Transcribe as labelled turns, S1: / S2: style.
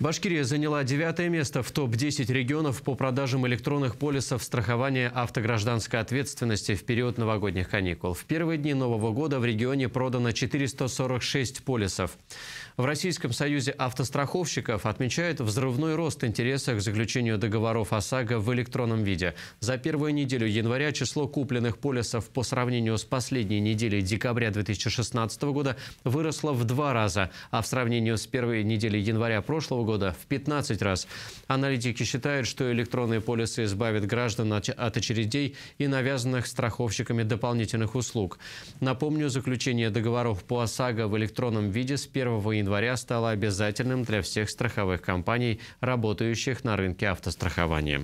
S1: Башкирия заняла девятое место в топ-10 регионов по продажам электронных полисов страхования автогражданской ответственности в период новогодних каникул. В первые дни Нового года в регионе продано 446 полисов. В Российском союзе автостраховщиков отмечают взрывной рост интереса к заключению договоров ОСАГО в электронном виде. За первую неделю января число купленных полисов по сравнению с последней неделей декабря 2016 года выросло в два раза, а в сравнении с первой неделей января прошлого года года в 15 раз. Аналитики считают, что электронные полисы избавят граждан от очередей и навязанных страховщиками дополнительных услуг. Напомню, заключение договоров по ОСАГО в электронном виде с 1 января стало обязательным для всех страховых компаний, работающих на рынке автострахования.